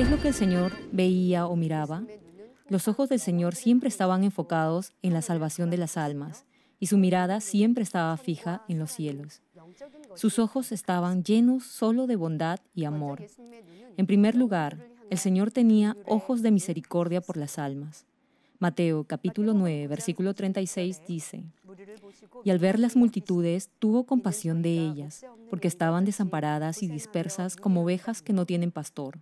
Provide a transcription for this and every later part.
¿Qué es lo que el Señor veía o miraba? Los ojos del Señor siempre estaban enfocados en la salvación de las almas y su mirada siempre estaba fija en los cielos. Sus ojos estaban llenos solo de bondad y amor. En primer lugar, el Señor tenía ojos de misericordia por las almas. Mateo capítulo 9, versículo 36 dice, Y al ver las multitudes, tuvo compasión de ellas, porque estaban desamparadas y dispersas como ovejas que no tienen pastor.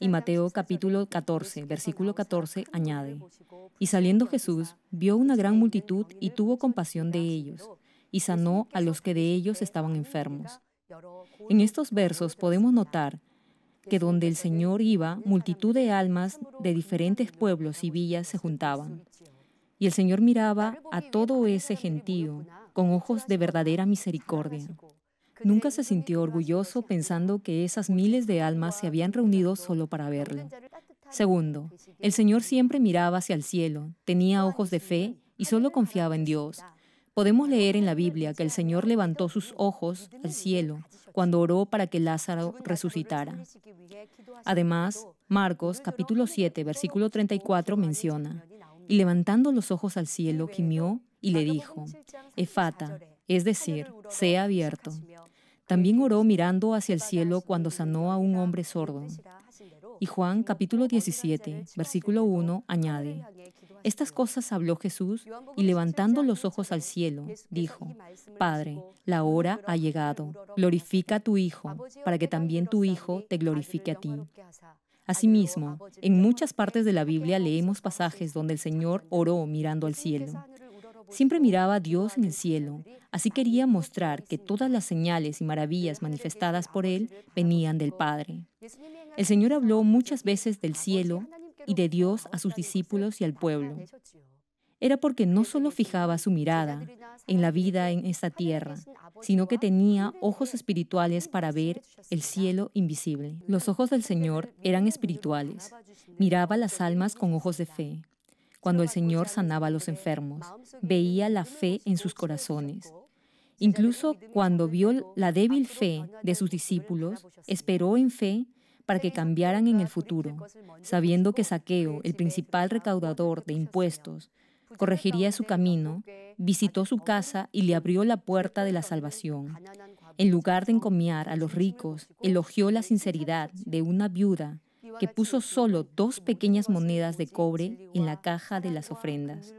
Y Mateo capítulo 14, versículo 14 añade, Y saliendo Jesús vio una gran multitud y tuvo compasión de ellos, y sanó a los que de ellos estaban enfermos. En estos versos podemos notar que donde el Señor iba, multitud de almas de diferentes pueblos y villas se juntaban. Y el Señor miraba a todo ese gentío con ojos de verdadera misericordia. Nunca se sintió orgulloso pensando que esas miles de almas se habían reunido solo para verlo. Segundo, el Señor siempre miraba hacia el cielo, tenía ojos de fe y solo confiaba en Dios. Podemos leer en la Biblia que el Señor levantó sus ojos al cielo cuando oró para que Lázaro resucitara. Además, Marcos capítulo 7, versículo 34 menciona, y levantando los ojos al cielo, gimió y le dijo, Efata, es decir, sea abierto. También oró mirando hacia el cielo cuando sanó a un hombre sordo. Y Juan capítulo 17, versículo 1 añade, Estas cosas habló Jesús y levantando los ojos al cielo, dijo, Padre, la hora ha llegado, glorifica a tu Hijo, para que también tu Hijo te glorifique a ti. Asimismo, en muchas partes de la Biblia leemos pasajes donde el Señor oró mirando al cielo. Siempre miraba a Dios en el cielo, así quería mostrar que todas las señales y maravillas manifestadas por Él venían del Padre. El Señor habló muchas veces del cielo y de Dios a sus discípulos y al pueblo. Era porque no solo fijaba su mirada en la vida en esta tierra, sino que tenía ojos espirituales para ver el cielo invisible. Los ojos del Señor eran espirituales. Miraba las almas con ojos de fe cuando el Señor sanaba a los enfermos. Veía la fe en sus corazones. Incluso cuando vio la débil fe de sus discípulos, esperó en fe para que cambiaran en el futuro, sabiendo que Saqueo, el principal recaudador de impuestos, corregiría su camino, visitó su casa y le abrió la puerta de la salvación. En lugar de encomiar a los ricos, elogió la sinceridad de una viuda que puso solo dos pequeñas monedas de cobre en la caja de las ofrendas.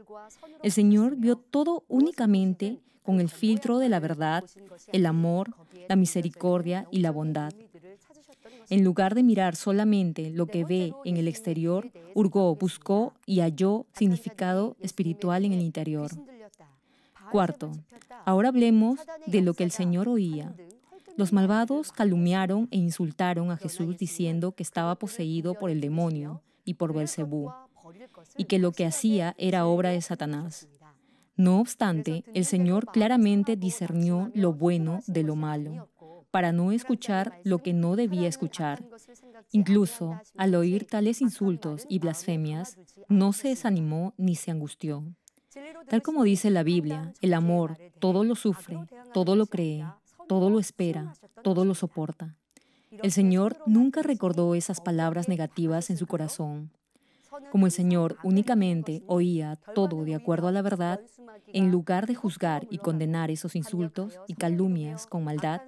El Señor vio todo únicamente con el filtro de la verdad, el amor, la misericordia y la bondad. En lugar de mirar solamente lo que ve en el exterior, hurgó, buscó y halló significado espiritual en el interior. Cuarto, ahora hablemos de lo que el Señor oía, los malvados calumniaron e insultaron a Jesús diciendo que estaba poseído por el demonio y por Belcebú, y que lo que hacía era obra de Satanás. No obstante, el Señor claramente discernió lo bueno de lo malo, para no escuchar lo que no debía escuchar. Incluso, al oír tales insultos y blasfemias, no se desanimó ni se angustió. Tal como dice la Biblia, el amor todo lo sufre, todo lo cree, todo lo espera, todo lo soporta. El Señor nunca recordó esas palabras negativas en su corazón. Como el Señor únicamente oía todo de acuerdo a la verdad, en lugar de juzgar y condenar esos insultos y calumnias con maldad,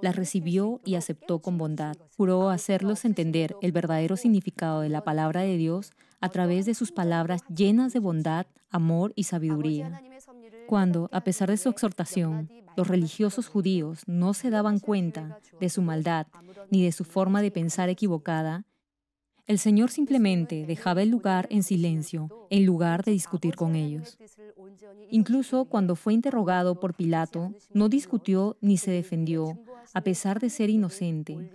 las recibió y aceptó con bondad. Juró hacerlos entender el verdadero significado de la palabra de Dios a través de sus palabras llenas de bondad, amor y sabiduría cuando, a pesar de su exhortación, los religiosos judíos no se daban cuenta de su maldad ni de su forma de pensar equivocada, el Señor simplemente dejaba el lugar en silencio en lugar de discutir con ellos. Incluso cuando fue interrogado por Pilato, no discutió ni se defendió, a pesar de ser inocente.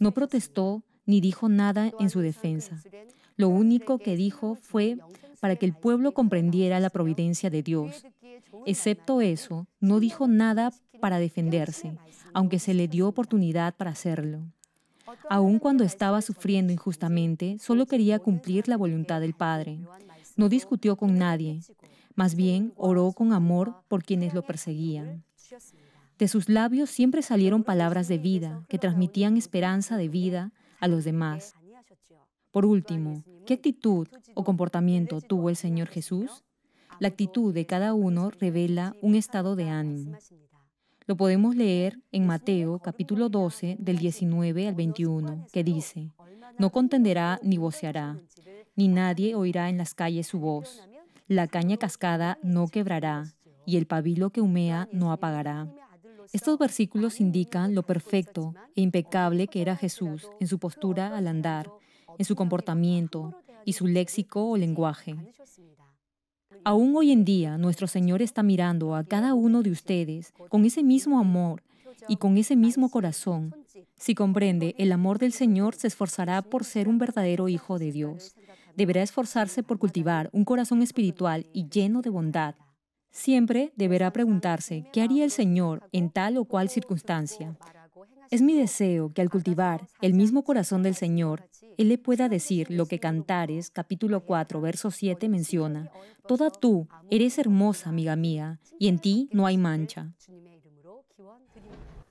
No protestó ni dijo nada en su defensa. Lo único que dijo fue, para que el pueblo comprendiera la providencia de Dios. Excepto eso, no dijo nada para defenderse, aunque se le dio oportunidad para hacerlo. Aun cuando estaba sufriendo injustamente, solo quería cumplir la voluntad del Padre. No discutió con nadie, más bien oró con amor por quienes lo perseguían. De sus labios siempre salieron palabras de vida que transmitían esperanza de vida a los demás. Por último, ¿qué actitud o comportamiento tuvo el Señor Jesús? La actitud de cada uno revela un estado de ánimo. Lo podemos leer en Mateo capítulo 12 del 19 al 21, que dice, No contenderá ni voceará, ni nadie oirá en las calles su voz. La caña cascada no quebrará, y el pabilo que humea no apagará. Estos versículos indican lo perfecto e impecable que era Jesús en su postura al andar en su comportamiento y su léxico o lenguaje. Aún hoy en día, nuestro Señor está mirando a cada uno de ustedes con ese mismo amor y con ese mismo corazón. Si comprende el amor del Señor, se esforzará por ser un verdadero hijo de Dios. Deberá esforzarse por cultivar un corazón espiritual y lleno de bondad. Siempre deberá preguntarse, ¿qué haría el Señor en tal o cual circunstancia? Es mi deseo que al cultivar el mismo corazón del Señor, él le pueda decir lo que Cantares, capítulo 4, verso 7 menciona. Toda tú eres hermosa, amiga mía, y en ti no hay mancha.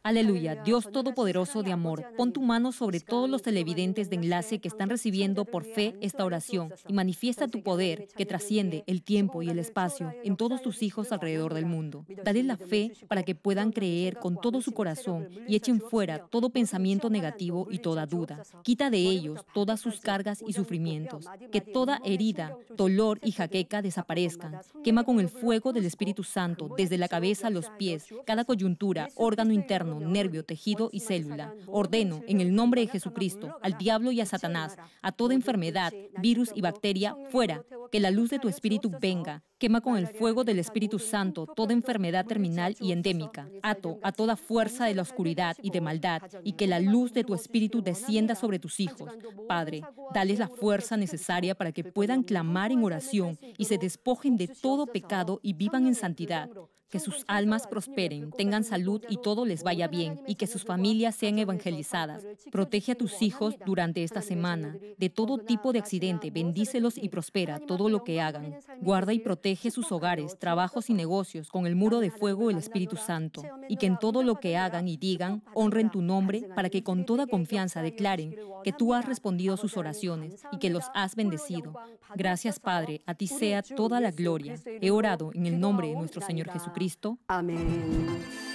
Aleluya, Dios Todopoderoso de amor, pon tu mano sobre todos los televidentes de enlace que están recibiendo por fe esta oración y manifiesta tu poder que trasciende el tiempo y el espacio en todos tus hijos alrededor del mundo. Dale la fe para que puedan creer con todo su corazón y echen fuera todo pensamiento negativo y toda duda. Quita de ellos todas sus cargas y sufrimientos. Que toda herida, dolor y jaqueca desaparezcan. Quema con el fuego del Espíritu Santo desde la cabeza a los pies, cada coyuntura, órgano interno nervio, tejido y célula. Ordeno, en el nombre de Jesucristo, al diablo y a Satanás, a toda enfermedad, virus y bacteria, fuera, que la luz de tu espíritu venga. Quema con el fuego del Espíritu Santo toda enfermedad terminal y endémica. Ato a toda fuerza de la oscuridad y de maldad y que la luz de tu espíritu descienda sobre tus hijos. Padre, dales la fuerza necesaria para que puedan clamar en oración y se despojen de todo pecado y vivan en santidad que sus almas prosperen, tengan salud y todo les vaya bien, y que sus familias sean evangelizadas. Protege a tus hijos durante esta semana de todo tipo de accidente, bendícelos y prospera todo lo que hagan. Guarda y protege sus hogares, trabajos y negocios con el muro de fuego del Espíritu Santo, y que en todo lo que hagan y digan honren tu nombre para que con toda confianza declaren que tú has respondido a sus oraciones y que los has bendecido. Gracias Padre, a ti sea toda la gloria. He orado en el nombre de nuestro Señor Jesucristo. Cristo. Amén.